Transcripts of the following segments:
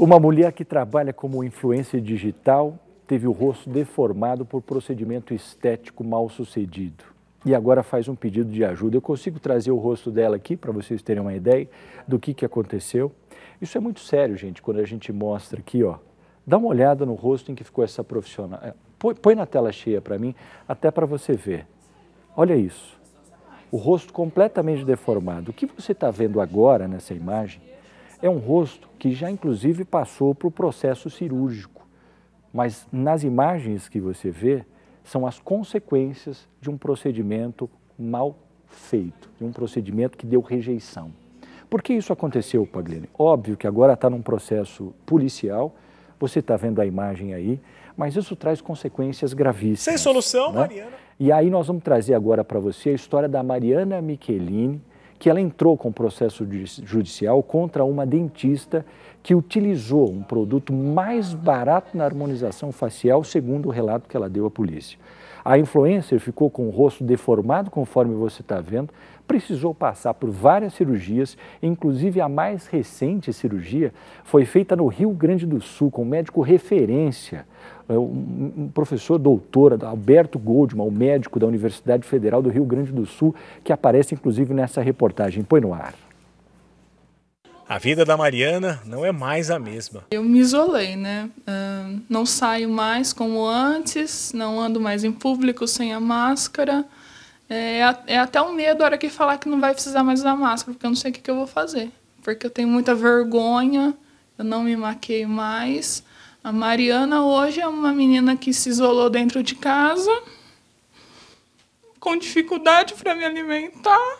Uma mulher que trabalha como influência digital teve o rosto deformado por procedimento estético mal sucedido. E agora faz um pedido de ajuda. Eu consigo trazer o rosto dela aqui para vocês terem uma ideia do que, que aconteceu. Isso é muito sério, gente, quando a gente mostra aqui, ó. Dá uma olhada no rosto em que ficou essa profissional. É, põe, põe na tela cheia para mim, até para você ver. Olha isso. O rosto completamente deformado. O que você está vendo agora nessa imagem é um rosto que já inclusive passou para o processo cirúrgico, mas nas imagens que você vê são as consequências de um procedimento mal feito, de um procedimento que deu rejeição. Por que isso aconteceu, Paglini? Óbvio que agora está num processo policial, você está vendo a imagem aí, mas isso traz consequências gravíssimas. Sem solução, né? Mariana. E aí nós vamos trazer agora para você a história da Mariana Michelini, que ela entrou com processo judicial contra uma dentista que utilizou um produto mais barato na harmonização facial, segundo o relato que ela deu à polícia. A influencer ficou com o rosto deformado, conforme você está vendo, precisou passar por várias cirurgias, inclusive a mais recente cirurgia foi feita no Rio Grande do Sul, com um médico referência, é, um professor doutor, Alberto Goldman, o um médico da Universidade Federal do Rio Grande do Sul, que aparece inclusive nessa reportagem. Põe no ar. A vida da Mariana não é mais a mesma. Eu me isolei, né? Ah, não saio mais como antes, não ando mais em público sem a máscara. É, é até um medo a hora que falar que não vai precisar mais da máscara, porque eu não sei o que, que eu vou fazer. Porque eu tenho muita vergonha, eu não me maquei mais. A Mariana hoje é uma menina que se isolou dentro de casa, com dificuldade para me alimentar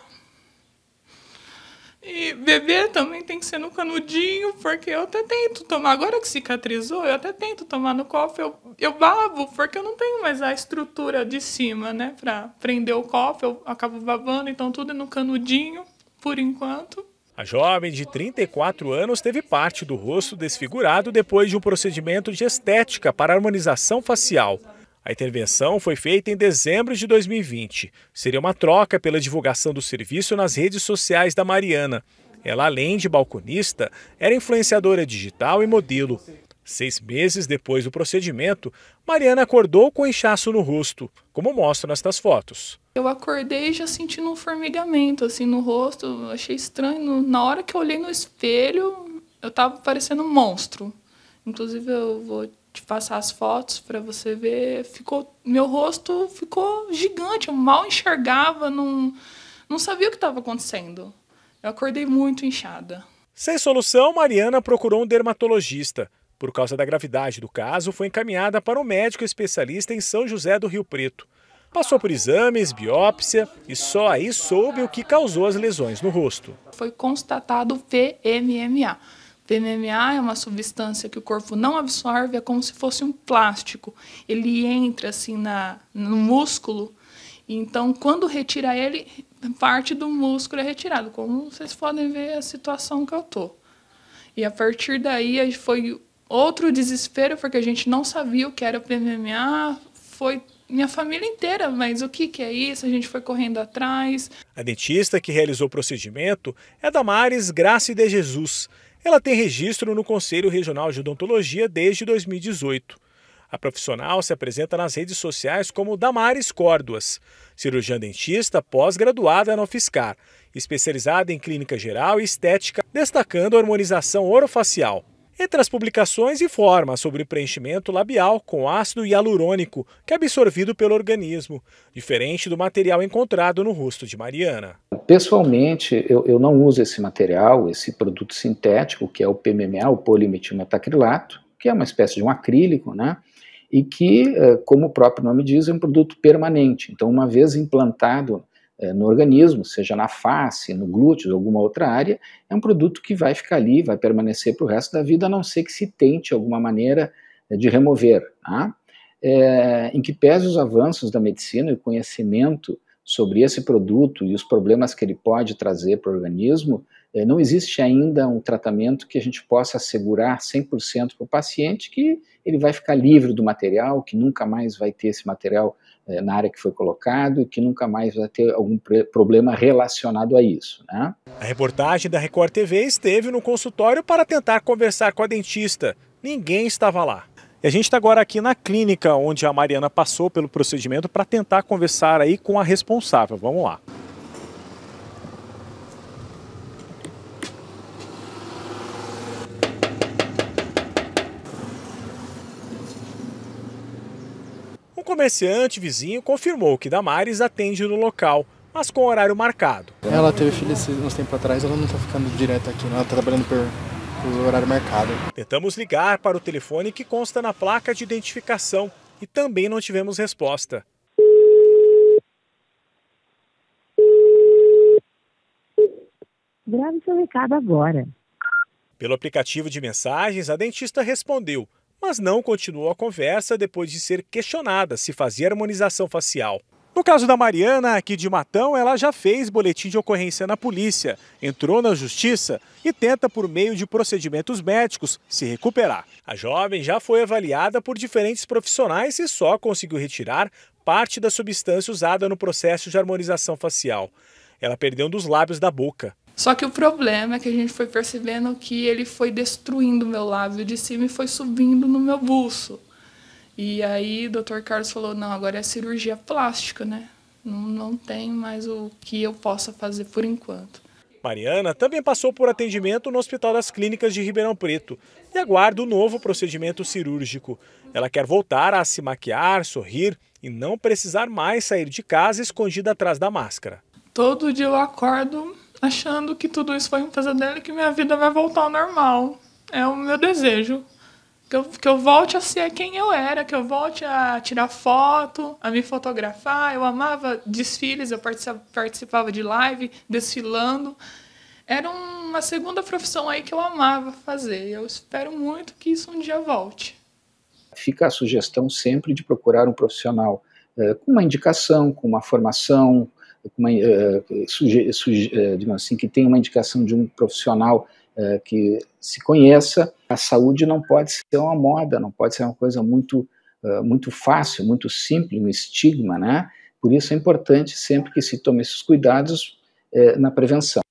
e beber também tem que ser no canudinho, porque eu até tento tomar. Agora que cicatrizou, eu até tento tomar no cofre. Eu, eu babo, porque eu não tenho mais a estrutura de cima, né? Pra prender o cofre, eu acabo babando. Então, tudo é no canudinho, por enquanto. A jovem de 34 anos teve parte do rosto desfigurado depois de um procedimento de estética para harmonização facial. A intervenção foi feita em dezembro de 2020. Seria uma troca pela divulgação do serviço nas redes sociais da Mariana. Ela, além de balconista, era influenciadora digital e modelo. Seis meses depois do procedimento, Mariana acordou com inchaço no rosto, como mostra nestas fotos. Eu acordei já sentindo um formigamento assim no rosto, achei estranho. Na hora que eu olhei no espelho, eu tava parecendo um monstro. Inclusive eu vou te passar as fotos para você ver. Ficou, meu rosto ficou gigante, eu mal enxergava, não, não sabia o que estava acontecendo. Eu acordei muito inchada. Sem solução, Mariana procurou um dermatologista. Por causa da gravidade do caso, foi encaminhada para um médico especialista em São José do Rio Preto. Passou por exames, biópsia e só aí soube o que causou as lesões no rosto. Foi constatado PMMA, PMMA é uma substância que o corpo não absorve, é como se fosse um plástico. Ele entra assim na, no músculo, então quando retira ele, parte do músculo é retirado, como vocês podem ver a situação que eu tô. E a partir daí foi outro desespero, porque a gente não sabia o que era o PMMA, foi minha família inteira, mas o que, que é isso? A gente foi correndo atrás. A dentista que realizou o procedimento é Damares Graça de Jesus. Ela tem registro no Conselho Regional de Odontologia desde 2018. A profissional se apresenta nas redes sociais como Damares Córdoas, cirurgiã dentista pós-graduada na UFSCar, especializada em clínica geral e estética, destacando a harmonização orofacial. Entre as publicações, informa sobre preenchimento labial com ácido hialurônico, que é absorvido pelo organismo, diferente do material encontrado no rosto de Mariana. Pessoalmente, eu, eu não uso esse material, esse produto sintético, que é o PMMA, o polimetilmetacrilato, que é uma espécie de um acrílico, né? E que, eh, como o próprio nome diz, é um produto permanente. Então, uma vez implantado é, no organismo, seja na face, no glúteo, alguma outra área, é um produto que vai ficar ali, vai permanecer para o resto da vida, a não ser que se tente alguma maneira é, de remover. Tá? É, em que pese os avanços da medicina e o conhecimento sobre esse produto e os problemas que ele pode trazer para o organismo, é, não existe ainda um tratamento que a gente possa assegurar 100% para o paciente que ele vai ficar livre do material, que nunca mais vai ter esse material é, na área que foi colocado e que nunca mais vai ter algum problema relacionado a isso. Né? A reportagem da Record TV esteve no consultório para tentar conversar com a dentista. Ninguém estava lá. E a gente está agora aqui na clínica onde a Mariana passou pelo procedimento para tentar conversar aí com a responsável. Vamos lá. comerciante vizinho confirmou que Damares atende no local, mas com horário marcado. Ela teve filho uns tempos atrás, ela não está ficando direto aqui, não. ela está trabalhando por, por horário marcado. Tentamos ligar para o telefone que consta na placa de identificação e também não tivemos resposta. Grave seu recado agora. Pelo aplicativo de mensagens, a dentista respondeu, mas não continuou a conversa depois de ser questionada se fazia harmonização facial. No caso da Mariana, aqui de Matão, ela já fez boletim de ocorrência na polícia, entrou na justiça e tenta, por meio de procedimentos médicos, se recuperar. A jovem já foi avaliada por diferentes profissionais e só conseguiu retirar parte da substância usada no processo de harmonização facial. Ela perdeu um dos lábios da boca. Só que o problema é que a gente foi percebendo que ele foi destruindo o meu lábio de cima e foi subindo no meu bolso. E aí o doutor Carlos falou, não, agora é cirurgia plástica, né? Não, não tem mais o que eu possa fazer por enquanto. Mariana também passou por atendimento no Hospital das Clínicas de Ribeirão Preto e aguarda o um novo procedimento cirúrgico. Ela quer voltar a se maquiar, sorrir e não precisar mais sair de casa escondida atrás da máscara. Todo dia eu acordo achando que tudo isso foi um pesadelo e que minha vida vai voltar ao normal. É o meu desejo. Que eu, que eu volte a ser quem eu era, que eu volte a tirar foto, a me fotografar. Eu amava desfiles, eu participava de live, desfilando. Era uma segunda profissão aí que eu amava fazer. Eu espero muito que isso um dia volte. Fica a sugestão sempre de procurar um profissional eh, com uma indicação, com uma formação, uma, eh, eh, digamos assim, que tem uma indicação de um profissional eh, que se conheça. A saúde não pode ser uma moda, não pode ser uma coisa muito, muito fácil, muito simples, um estigma, né? Por isso é importante sempre que se tome esses cuidados na prevenção.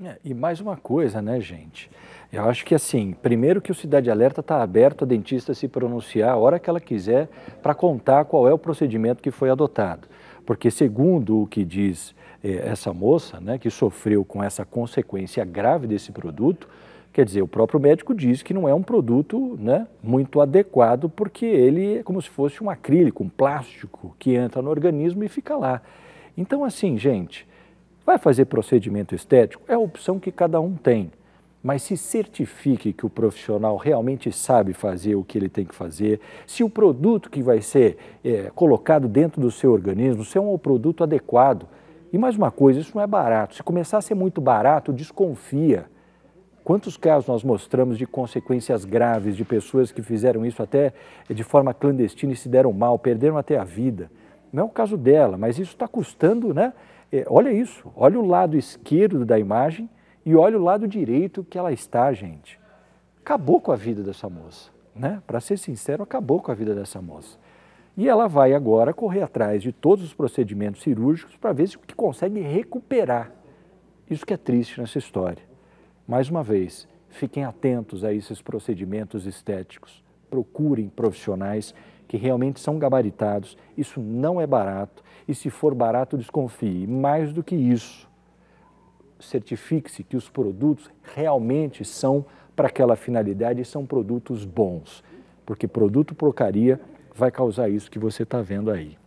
É, e mais uma coisa, né, gente? Eu acho que assim, primeiro que o Cidade Alerta está aberto a dentista se pronunciar a hora que ela quiser para contar qual é o procedimento que foi adotado. Porque, segundo o que diz eh, essa moça, né, que sofreu com essa consequência grave desse produto, quer dizer, o próprio médico diz que não é um produto né, muito adequado, porque ele é como se fosse um acrílico, um plástico que entra no organismo e fica lá. Então, assim, gente, vai fazer procedimento estético? É a opção que cada um tem mas se certifique que o profissional realmente sabe fazer o que ele tem que fazer, se o produto que vai ser é, colocado dentro do seu organismo se é um produto adequado. E mais uma coisa, isso não é barato. Se começar a ser muito barato, desconfia. Quantos casos nós mostramos de consequências graves de pessoas que fizeram isso até de forma clandestina e se deram mal, perderam até a vida? Não é o caso dela, mas isso está custando, né? É, olha isso, olha o lado esquerdo da imagem e olha o lado direito que ela está, gente. Acabou com a vida dessa moça, né? Para ser sincero, acabou com a vida dessa moça. E ela vai agora correr atrás de todos os procedimentos cirúrgicos para ver se consegue recuperar. Isso que é triste nessa história. Mais uma vez, fiquem atentos a esses procedimentos estéticos. Procurem profissionais que realmente são gabaritados. Isso não é barato. E se for barato, desconfie. Mais do que isso, certifique-se que os produtos realmente são para aquela finalidade e são produtos bons, porque produto porcaria vai causar isso que você está vendo aí.